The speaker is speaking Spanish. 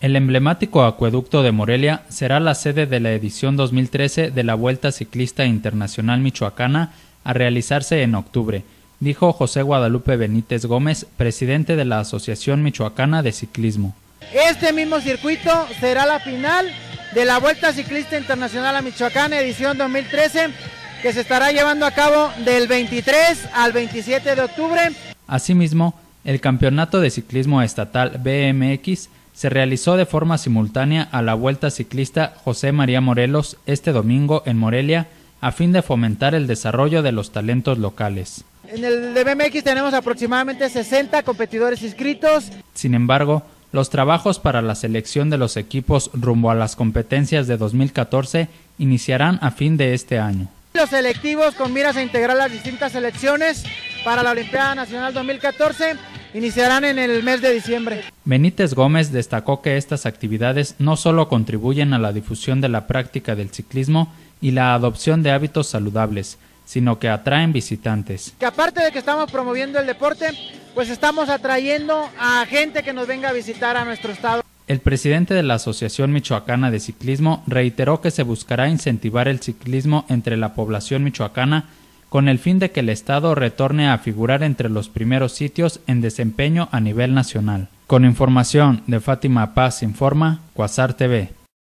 El emblemático acueducto de Morelia será la sede de la edición 2013 de la Vuelta Ciclista Internacional Michoacana a realizarse en octubre, dijo José Guadalupe Benítez Gómez, presidente de la Asociación Michoacana de Ciclismo. Este mismo circuito será la final de la Vuelta Ciclista Internacional a Michoacán, edición 2013, que se estará llevando a cabo del 23 al 27 de octubre. Asimismo, el campeonato de ciclismo estatal BMX se realizó de forma simultánea a la Vuelta Ciclista José María Morelos este domingo en Morelia a fin de fomentar el desarrollo de los talentos locales. En el BMX tenemos aproximadamente 60 competidores inscritos. Sin embargo, los trabajos para la selección de los equipos rumbo a las competencias de 2014 iniciarán a fin de este año. Los selectivos con miras a integrar las distintas selecciones para la Olimpiada Nacional 2014 Iniciarán en el mes de diciembre. Benítez Gómez destacó que estas actividades no solo contribuyen a la difusión de la práctica del ciclismo y la adopción de hábitos saludables, sino que atraen visitantes. Que aparte de que estamos promoviendo el deporte, pues estamos atrayendo a gente que nos venga a visitar a nuestro estado. El presidente de la Asociación Michoacana de Ciclismo reiteró que se buscará incentivar el ciclismo entre la población michoacana con el fin de que el Estado retorne a figurar entre los primeros sitios en desempeño a nivel nacional. Con información de Fátima Paz Informa, Quasar TV.